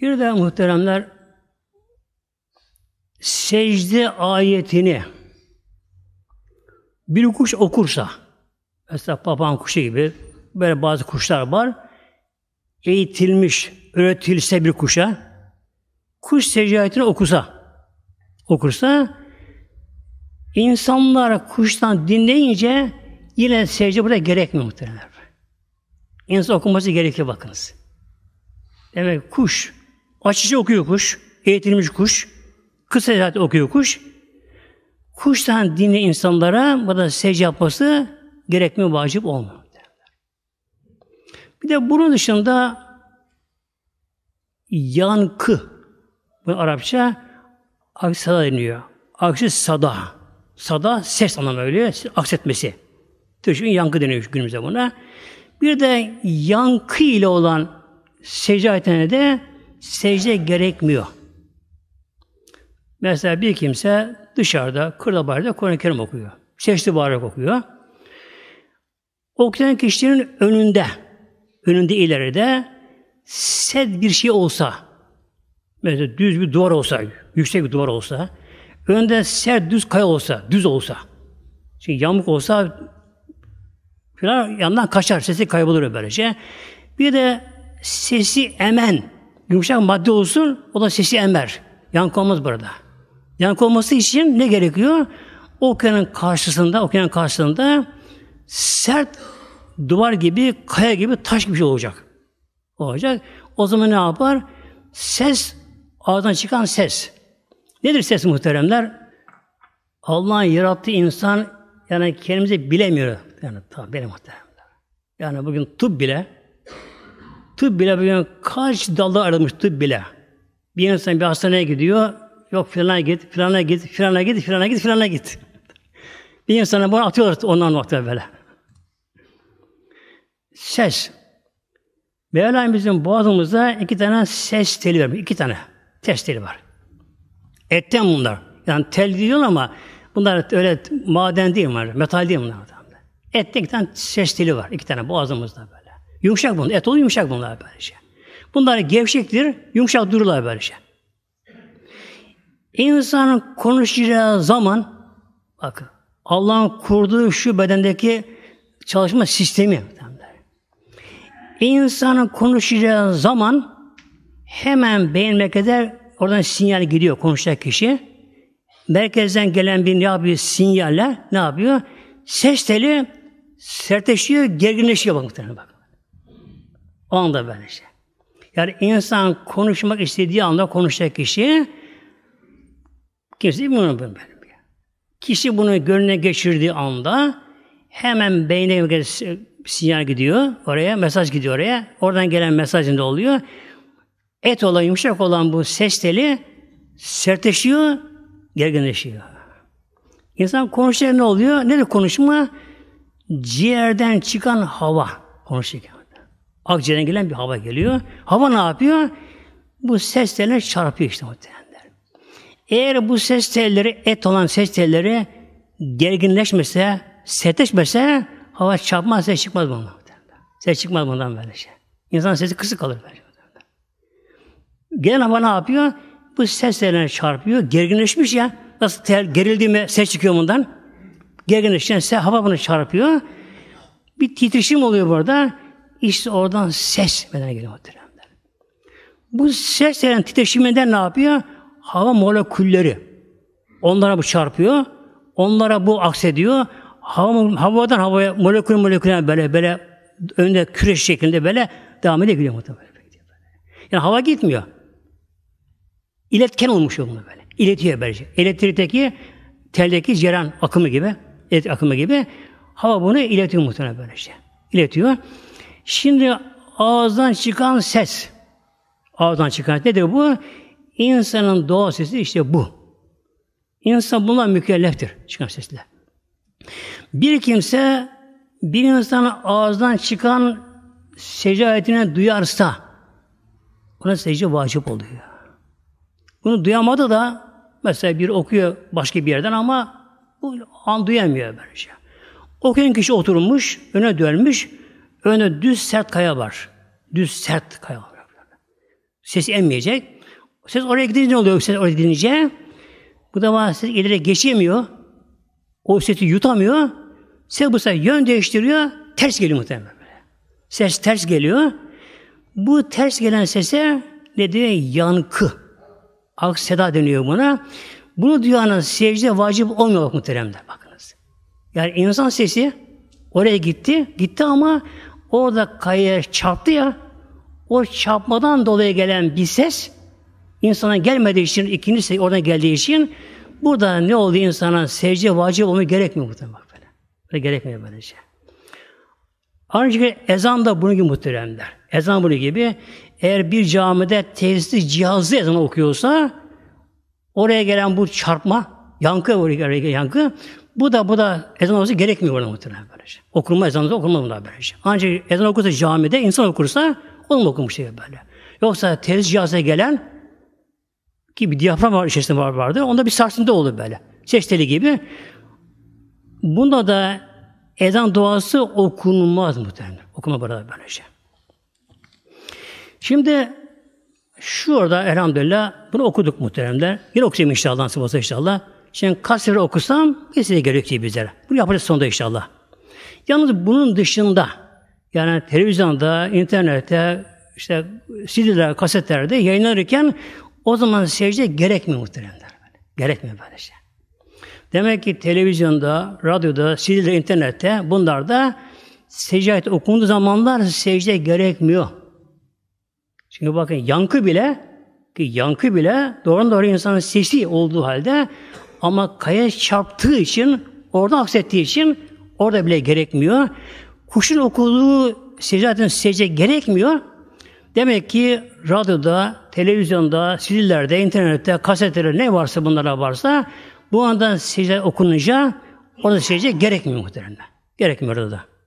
Bir de muhteremler secde ayetini bir kuş okursa mesela papağan kuşu gibi böyle bazı kuşlar var eğitilmiş, öğretilse bir kuşa kuş secde ayetini okusa okursa insanlar kuştan dinleyince yine secde burada gerekmiyor muhteremler? İnsan okuması gerekiyor bakınız. Demek kuş Açıcı okuyor kuş, eğitilmiş kuş, kısa saat okuyor kuş. Kuştan dinle insanlara bu da secde yapması gerekmiyor, vacip olmuyor. Bir de bunun dışında yankı, bu Arapça aksi deniyor. Aksi sada. Sada ses anlamı öyle, aksetmesi. Türkçe'nin yankı deniyor günümüzde buna. Bir de yankı ile olan secde ayetine de secde gerekmiyor. Mesela bir kimse dışarıda, kırda barda Kur'an-ı Kerim okuyor. Secde bağırarak okuyor. Okuyan kişinin önünde, önünde ileride sed bir şey olsa, mesela düz bir duvar olsa, yüksek bir duvar olsa, önünde sert düz kaya olsa, düz olsa, çünkü şey yamuk olsa filan yandan kaçar, sesi kaybolur böylece. Bir de sesi emen, Yumuşak madde olsun, o da sesi emer. Yankı olmaz burada. Yankı olması için ne gerekiyor? Okyanın karşısında, okyanın karşısında sert duvar gibi, kaya gibi, taş gibi şey olacak. Olacak. O zaman ne yapar? Ses, ağızdan çıkan ses. Nedir ses muhteremler? Allah'ın yarattığı insan yani kendimizi bilemiyor. Yani tabii benim muhteremler. Yani bugün tıp bile Tıp bile bilen kaç dalda ayrılmış tıp bile. Bir insan bir hastaneye gidiyor. Yok filana git, filana git, filana git, filana git, filana git. Bir insana bunu atıyorlar ondan nokta böyle. Ses. Mevlam bizim boğazımızda iki tane ses teli var, iki tane ses teli var. Etten bunlar. Yani tel diyor ama bunlar öyle maden değil bunlar. Metal değil bunlar. Etten iki tane ses teli var. iki tane boğazımızda böyle. Yumuşak bunlar. Et olur yumuşak bunlar böylece. Bunlar gevşektir, yumuşak dururlar böylece. İnsanın konuşacağı zaman bakın Allah'ın kurduğu şu bedendeki çalışma sistemi İnsanın konuşacağı zaman hemen beyin merkezler oradan sinyal gidiyor konuşacak kişi. Merkezden gelen bir ne yapıyor? Sinyaller ne yapıyor? Ses teli sertleşiyor, gerginleşiyor bak bakın. O anda böylece. Şey. Yani insan konuşmak istediği anda konuşacak kişi kimse bunu bilmiyor. Kişi bunu gönlüne geçirdiği anda hemen beyne sinyal gidiyor oraya, mesaj gidiyor oraya. Oradan gelen mesaj ne oluyor? Et olan, yumuşak olan bu ses teli sertleşiyor, gerginleşiyor. İnsan konuşuyor ne oluyor? Ne de konuşma? Ciğerden çıkan hava konuşuyor. Akciğerden gelen bir hava geliyor. Hava ne yapıyor? Bu ses tellerine çarpıyor işte muhtemelenler. Eğer bu ses telleri, et olan ses telleri gerginleşmese, sertleşmese hava çarpmaz, ses çıkmaz bundan. Ses çıkmaz bundan böyle şey. İnsan sesi kısık kalır böyle. Gelen hava ne yapıyor? Bu ses tellerine çarpıyor. Gerginleşmiş ya. Nasıl tel gerildi mi ses çıkıyor bundan? Gerginleşen hava bunu çarpıyor. Bir titreşim oluyor burada. İşte oradan ses meydana geliyor muhteremler. Bu ses denen titreşiminden ne yapıyor? Hava molekülleri. Onlara bu çarpıyor. Onlara bu aksediyor. Hava, havadan havaya molekül moleküle böyle böyle önde küreş şeklinde böyle devam ediyor muhtemelen. Yani hava gitmiyor. İletken olmuş bunu böyle. İletiyor böylece. Elektrikteki teldeki ceran akımı gibi, et akımı gibi hava bunu iletiyor muhtemelen böylece. İletiyor. Şimdi ağızdan çıkan ses. Ağızdan çıkan ne nedir bu? İnsanın doğal sesi işte bu. İnsan buna mükelleftir çıkan sesle. Bir kimse bir insan ağızdan çıkan secde duyarsa ona secde vacip oluyor. Bunu duyamadı da mesela bir okuyor başka bir yerden ama bu an duyamıyor böylece. Şey. Okuyan kişi oturmuş, öne dönmüş, Önünde düz sert kaya var. Düz sert kaya var. Ses emmeyecek. Ses oraya gidince ne oluyor? Ses oraya gidince bu da ses ileri geçemiyor. O sesi yutamıyor. Ses bu sefer yön değiştiriyor. Ters geliyor muhtemelen. Ses ters geliyor. Bu ters gelen sese ne diyor? Yankı. Ak seda deniyor buna. Bunu duyanın secde vacip olmuyor muhteremler bakınız. Yani insan sesi oraya gitti, gitti ama Orada kayaya çarptı ya, o çarpmadan dolayı gelen bir ses, insana gelmediği için, ikinci ses oradan geldiği için, burada ne oldu insana? Secde vacip olmuyor, gerekmiyor muhtemelen bak böyle. Böyle gerekmiyor böyle şey. Ancak ezan da bunun gibi muhteremler. Ezan bunun gibi. Eğer bir camide tesisli cihazlı ezan okuyorsa, oraya gelen bu çarpma, yankı oraya yankı, bu da bu da ezan olması gerekmiyor burada muhtemelen böylece. Şey. Okunma ezanı da okunma bunlar böylece. Şey. Ancak ezan okursa camide insan okursa onun okumuş şey böyle. Yoksa tez cihaza gelen ki bir diyafram var, içerisinde var vardı. Onda bir sarsıntı olur böyle. Ses gibi. Bunda da ezan duası okunmaz muhtemelen. Okuma burada böylece. Şey. Şimdi şu orada elhamdülillah bunu okuduk muhteremler. Yine okuyayım inşallah nasip olsa inşallah. Şimdi kaç sefer okusam kesinlikle şey gerekiyor bizlere. Bunu yaparız sonunda inşallah. Yalnız bunun dışında yani televizyonda, internette, işte CD'ler, kasetlerde yayınlanırken o zaman secde gerekmiyor muhteremler. Gerekmiyor böyle şey. Demek ki televizyonda, radyoda, CD'de, internette bunlarda da secde okunduğu zamanlar secde gerekmiyor. Çünkü bakın yankı bile ki yankı bile doğru doğru insanın sesi olduğu halde ama kaya çarptığı için, orada aksettiği için orada bile gerekmiyor. Kuşun okuduğu secde secde gerekmiyor. Demek ki radyoda, televizyonda, CD'lerde, internette, kasetlerde ne varsa bunlara varsa bu anda secde okununca orada secde gerekmiyor muhtemelen. Gerekmiyor orada da.